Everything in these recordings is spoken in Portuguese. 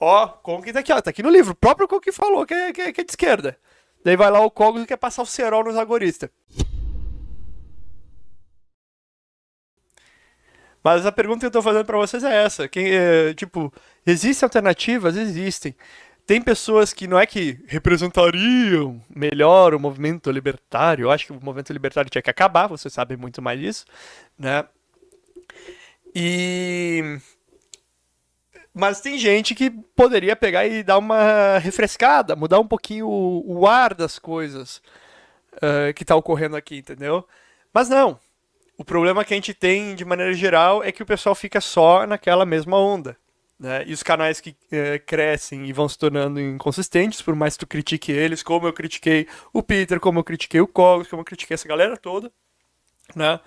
Ó, Conk tá aqui, ó, tá aqui no livro. O próprio Conk falou que é, que, é, que é de esquerda. Daí vai lá o Cogos que quer passar o cerol nos agoristas. Mas a pergunta que eu estou fazendo para vocês é essa. Quem, é, tipo, existem alternativas? Existem. Tem pessoas que não é que representariam melhor o movimento libertário. Eu acho que o movimento libertário tinha que acabar, vocês sabem muito mais disso, né? E mas tem gente que poderia pegar e dar uma refrescada, mudar um pouquinho o, o ar das coisas uh, que está ocorrendo aqui, entendeu? Mas não. O problema que a gente tem, de maneira geral, é que o pessoal fica só naquela mesma onda. Né? E os canais que eh, crescem e vão se tornando inconsistentes, por mais que tu critique eles, como eu critiquei o Peter, como eu critiquei o Cogos, como eu critiquei essa galera toda, né?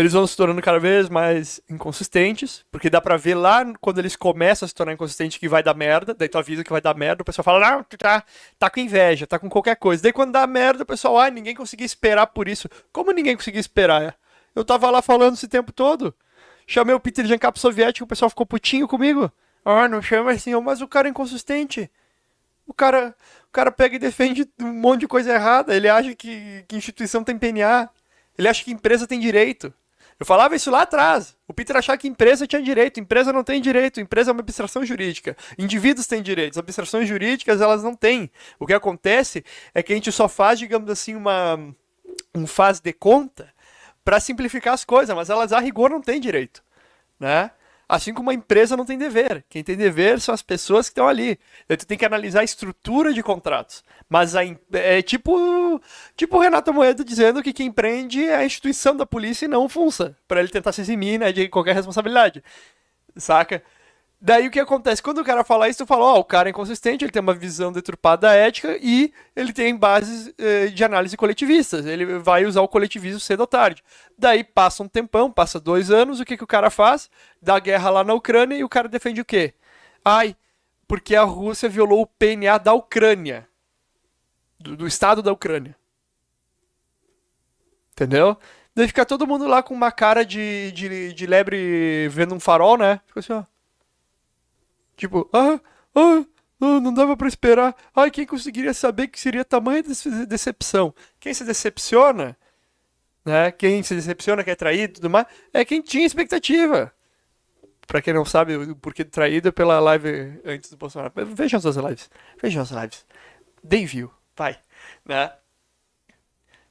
eles vão se tornando cada vez mais inconsistentes, porque dá pra ver lá quando eles começam a se tornar inconsistentes que vai dar merda, daí tu avisa que vai dar merda, o pessoal fala, não, tu tá, tá com inveja, tá com qualquer coisa. Daí quando dá merda, o pessoal, ah, ninguém conseguia esperar por isso. Como ninguém conseguia esperar? Né? Eu tava lá falando esse tempo todo. Chamei o Peter Jankap soviético, o pessoal ficou putinho comigo. Ah, não chama assim, mas o cara é inconsistente. O cara, o cara pega e defende um monte de coisa errada. Ele acha que, que instituição tem PNA. Ele acha que empresa tem direito. Eu falava isso lá atrás. O Peter achava que empresa tinha direito, empresa não tem direito, empresa é uma abstração jurídica. Indivíduos têm direitos, abstrações jurídicas elas não têm. O que acontece é que a gente só faz, digamos assim, uma um faz de conta para simplificar as coisas, mas elas a rigor não têm direito, né? Assim como uma empresa não tem dever. Quem tem dever são as pessoas que estão ali. Então, tu tem que analisar a estrutura de contratos. Mas a, é tipo, tipo o Renato Moedo dizendo que quem empreende é a instituição da polícia e não o Funça, para ele tentar se eximir né, de qualquer responsabilidade. Saca? Daí o que acontece? Quando o cara fala isso, tu fala, ó, oh, o cara é inconsistente, ele tem uma visão deturpada da ética e ele tem bases eh, de análise coletivistas. Ele vai usar o coletivismo cedo ou tarde. Daí passa um tempão, passa dois anos, o que, que o cara faz? Dá guerra lá na Ucrânia e o cara defende o quê? Ai, porque a Rússia violou o PNA da Ucrânia. Do, do Estado da Ucrânia. Entendeu? Daí fica todo mundo lá com uma cara de, de, de lebre vendo um farol, né? Fica assim, ó. Tipo, ah, ah, não dava para esperar. Ai, quem conseguiria saber que seria tamanha decepção? Quem se decepciona, né? Quem se decepciona, que é traído e tudo mais, é quem tinha expectativa. Para quem não sabe, o porquê traído é pela live antes do Bolsonaro. Vejam as lives. Vejam as lives. Deem view. Vai. Né?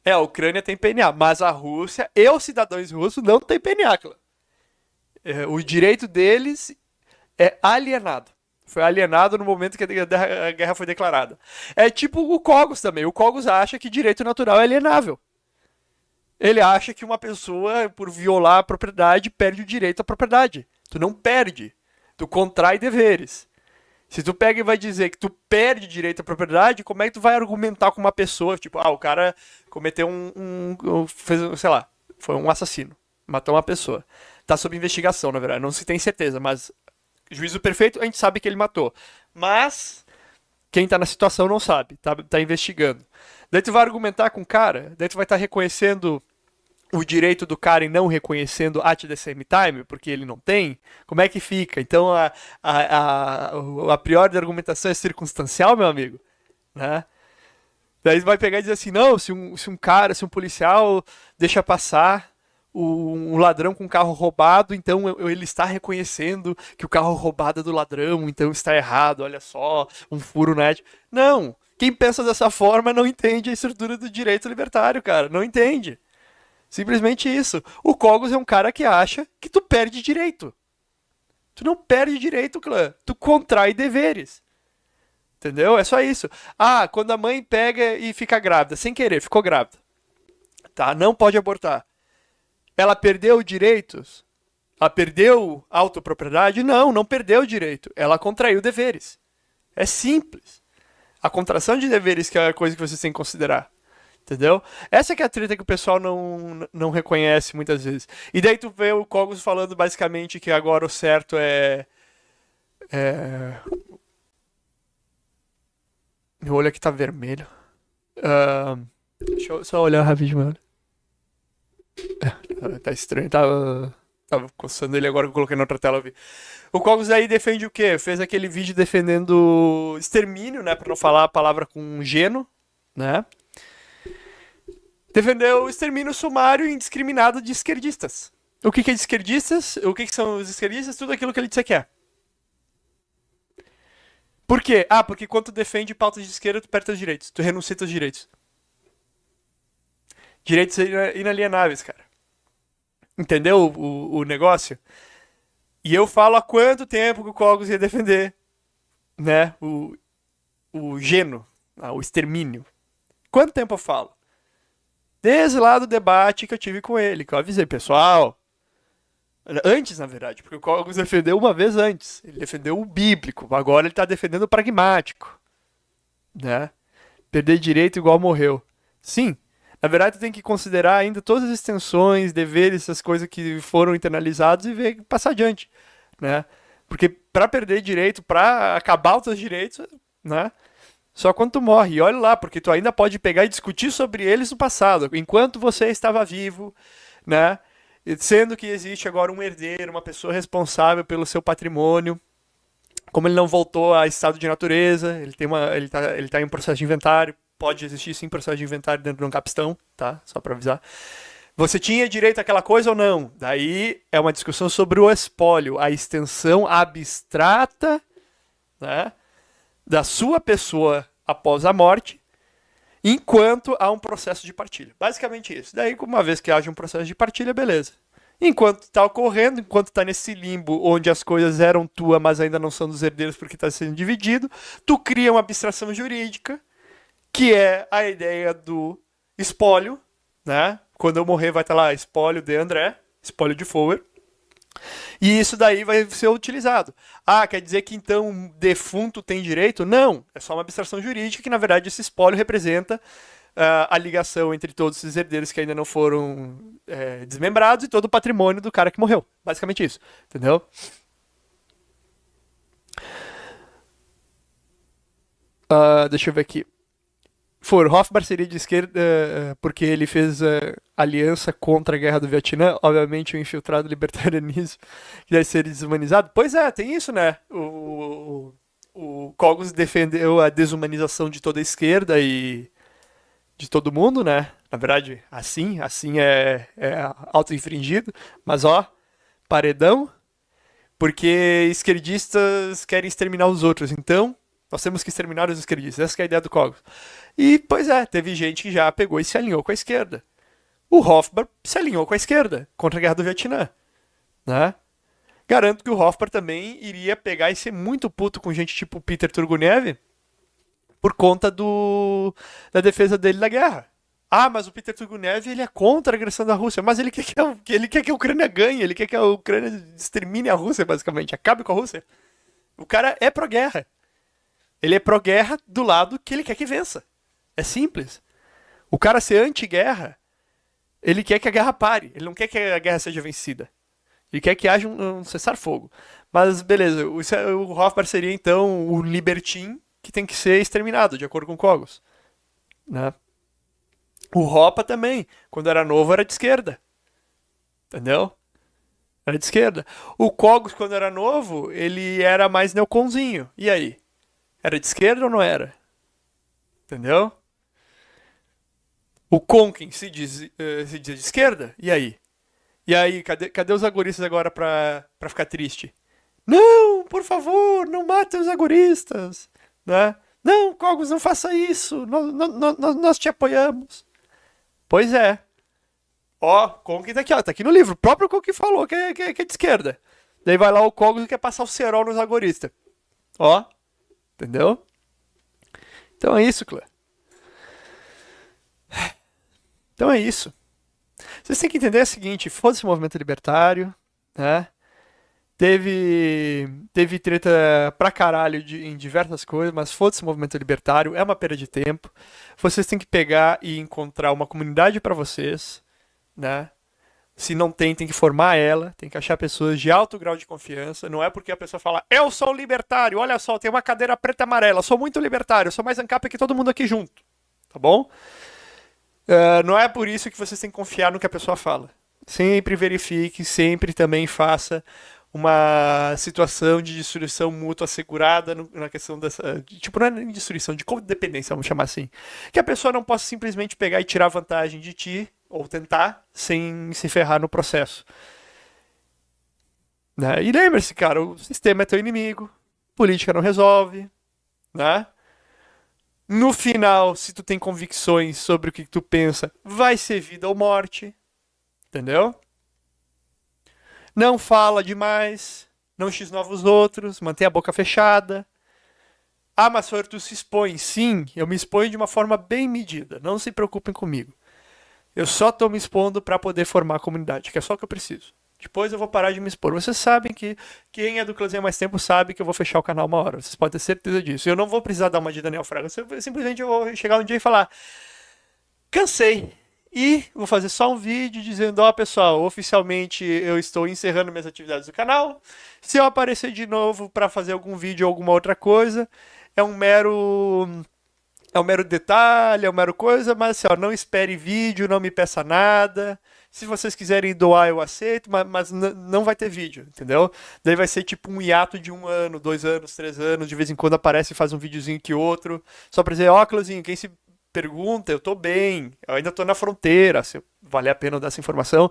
É, a Ucrânia tem PNA, mas a Rússia e os cidadãos russos não têm PNA, claro. É, o direito deles é alienado. Foi alienado no momento que a guerra foi declarada. É tipo o Cogos também. O Cogos acha que direito natural é alienável. Ele acha que uma pessoa, por violar a propriedade, perde o direito à propriedade. Tu não perde. Tu contrai deveres. Se tu pega e vai dizer que tu perde direito à propriedade, como é que tu vai argumentar com uma pessoa? Tipo, ah, o cara cometeu um. um fez, sei lá, foi um assassino. Matou uma pessoa. Tá sob investigação, na verdade. Não se tem certeza, mas juízo perfeito, a gente sabe que ele matou. Mas quem está na situação não sabe, tá, tá investigando. Daí tu vai argumentar com o cara, daí tu vai estar tá reconhecendo o direito do cara em não reconhecendo at the same time, porque ele não tem, como é que fica? Então a, a, a, a priori da argumentação é circunstancial, meu amigo, né? Daí vai pegar e dizer assim, não, se um, se um cara, se um policial deixa passar, um ladrão com um carro roubado, então ele está reconhecendo que o carro roubado é do ladrão, então está errado, olha só, um furo net. Não! Quem pensa dessa forma não entende a estrutura do direito libertário, cara. Não entende. Simplesmente isso. O Cogos é um cara que acha que tu perde direito. Tu não perde direito, clã. Tu contrai deveres. Entendeu? É só isso. Ah, quando a mãe pega e fica grávida, sem querer, ficou grávida. Tá? Não pode abortar ela perdeu direitos? Ela perdeu autopropriedade? Não, não perdeu direito. Ela contraiu deveres. É simples. A contração de deveres que é a coisa que vocês têm que considerar. Entendeu? Essa que é a treta que o pessoal não, não reconhece muitas vezes. E daí tu vê o Cogos falando basicamente que agora o certo é. É. Meu olho aqui tá vermelho. Uh... deixa eu só olhar rapidinho. É tá, estranho, tava. Tava coçando ele agora que eu coloquei na outra tela. Eu vi. O Cogos aí defende o quê? Fez aquele vídeo defendendo extermínio, né? Pra não falar a palavra com geno, né? Defendeu o extermínio sumário e indiscriminado de esquerdistas. O que, que é de esquerdistas? O que, que são os esquerdistas? Tudo aquilo que ele disse que é. Por quê? Ah, porque quando tu defende pautas de esquerda, tu perde teus direitos. Tu renuncia teus direitos. Direitos inalienáveis, cara. Entendeu o, o negócio? E eu falo há quanto tempo que o Cogos ia defender, né? O, o geno, ah, o extermínio. Quanto tempo eu falo? Desde lá do debate que eu tive com ele, que eu avisei, pessoal. Antes, na verdade, porque o Cogos defendeu uma vez antes. Ele defendeu o bíblico, agora ele está defendendo o pragmático. Né? Perder direito igual morreu. Sim, na verdade, tu tem que considerar ainda todas as extensões, deveres, essas coisas que foram internalizados e ver passar adiante, né? Porque para perder direito, para acabar os teus direitos, né? Só quando tu morre. E olha lá, porque tu ainda pode pegar e discutir sobre eles no passado, enquanto você estava vivo, né? Sendo que existe agora um herdeiro, uma pessoa responsável pelo seu patrimônio. Como ele não voltou a estado de natureza, ele tem uma, ele tá, ele tá em um processo de inventário, pode existir sim processo de inventário dentro de um capistão, tá? Só para avisar. Você tinha direito àquela coisa ou não? Daí é uma discussão sobre o espólio, a extensão abstrata né, da sua pessoa após a morte, enquanto há um processo de partilha. Basicamente isso. Daí, uma vez que haja um processo de partilha, beleza. Enquanto está ocorrendo, enquanto está nesse limbo onde as coisas eram tua, mas ainda não são dos herdeiros porque está sendo dividido, tu cria uma abstração jurídica que é a ideia do espólio, né? Quando eu morrer vai estar tá lá espólio de André, espólio de Fowler. E isso daí vai ser utilizado. Ah, quer dizer que então um defunto tem direito? Não, é só uma abstração jurídica que na verdade esse espólio representa uh, a ligação entre todos esses herdeiros que ainda não foram é, desmembrados e todo o patrimônio do cara que morreu. Basicamente isso, entendeu? Uh, deixa eu ver aqui for Hoff parceria de esquerda, eh, eh, porque ele fez eh, aliança contra a guerra do Vietnã, obviamente o um infiltrado libertarianismo que deve ser desumanizado. Pois é, tem isso, né? O, o, o Cogos defendeu a desumanização de toda a esquerda e de todo mundo, né? Na verdade, assim, assim é, é auto-infringido, mas ó, paredão, porque esquerdistas querem exterminar os outros. Então, nós temos que exterminar os esquerdistas. Essa é a ideia do Cogos. E, pois é, teve gente que já pegou e se alinhou com a esquerda. O Hofbauer se alinhou com a esquerda contra a guerra do Vietnã. Né? Garanto que o Hofbauer também iria pegar e ser muito puto com gente tipo Peter Turguniev por conta do, da defesa dele da guerra. Ah, mas o Peter Turguniev ele é contra a agressão da Rússia, mas ele quer, que a, ele quer que a Ucrânia ganhe, ele quer que a Ucrânia extermine a Rússia, basicamente, acabe com a Rússia. O cara é pro guerra ele é pró-guerra do lado que ele quer que vença. É simples. O cara ser anti-guerra, ele quer que a guerra pare. Ele não quer que a guerra seja vencida. Ele quer que haja um, um cessar-fogo. Mas beleza, o, é, o Hofbar seria então o libertim que tem que ser exterminado, de acordo com Cogos. Né? O Ropa também, quando era novo, era de esquerda. Entendeu? Era de esquerda. O Cogos, quando era novo, ele era mais neoconzinho. E aí? Era de esquerda ou não era? Entendeu? O Conkin se diz, eh, se diz de esquerda? E aí? E aí, cadê, cadê os agoristas agora pra, pra ficar triste? Não, por favor, não matem os agoristas! Né? Não, Cogos, não faça isso! Nós, nós, nós, te apoiamos! Pois é. Ó, Conkin tá aqui, ó, tá aqui no livro. O próprio Conkin falou que é, que, é, que é de esquerda. Daí vai lá o Cogos que quer passar o cerol nos agoristas. Ó, Entendeu? Então é isso, clã. Então é isso. Vocês têm que entender o seguinte: foda-se o movimento libertário, né? Teve, teve treta pra caralho de, em diversas coisas, mas foda-se o movimento libertário, é uma perda de tempo. Vocês têm que pegar e encontrar uma comunidade para vocês, né? Se não tem, tem que formar ela, tem que achar pessoas de alto grau de confiança. Não é porque a pessoa fala, eu sou libertário, olha só, tem uma cadeira preta e amarela, sou muito libertário, sou mais ANCAP que todo mundo aqui junto. Tá bom? Uh, não é por isso que vocês têm que confiar no que a pessoa fala. Sempre verifique, sempre também faça uma situação de destruição mútua assegurada na questão dessa. Tipo, não é nem destruição, de codependência, vamos chamar assim. Que a pessoa não possa simplesmente pegar e tirar vantagem de ti ou tentar sem se ferrar no processo. Né? E lembre-se, cara, o sistema é teu inimigo, política não resolve, né? No final, se tu tem convicções sobre o que tu pensa, vai ser vida ou morte. Entendeu? Não fala demais, não x os outros, mantém a boca fechada. Ah, mas senhor, tu se expõe. Sim, eu me exponho de uma forma bem medida. Não se preocupem comigo. Eu só estou me expondo para poder formar a comunidade, que é só o que eu preciso. Depois eu vou parar de me expor. Vocês sabem que quem é do Closinha há mais tempo sabe que eu vou fechar o canal uma hora. Vocês podem ter certeza disso. Eu não vou precisar dar uma de Daniel Fraga. Eu simplesmente eu vou chegar um dia e falar: cansei. E vou fazer só um vídeo dizendo: ó, oh, pessoal, oficialmente eu estou encerrando minhas atividades do canal. Se eu aparecer de novo para fazer algum vídeo ou alguma outra coisa, é um mero é um mero detalhe, é um mero coisa, mas assim, ó, não espere vídeo, não me peça nada. Se vocês quiserem doar, eu aceito, mas, mas não vai ter vídeo, entendeu? Daí vai ser tipo um hiato de um ano, dois anos, três anos, de vez em quando aparece e faz um videozinho que outro. Só pra dizer, ó, Closinho, quem se pergunta, eu tô bem, eu ainda tô na fronteira, se vale a pena dar essa informação.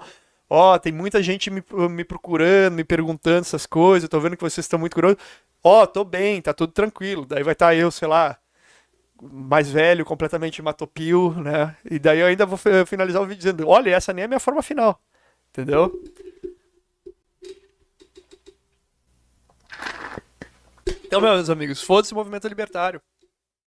Ó, tem muita gente me, me procurando, me perguntando essas coisas, eu tô vendo que vocês estão muito curiosos. Ó, tô bem, tá tudo tranquilo. Daí vai estar tá eu, sei lá, mais velho, completamente matopio, né? E daí eu ainda vou finalizar o vídeo dizendo: olha, essa nem é a minha forma final. Entendeu? Então, meus amigos, foda-se o movimento libertário.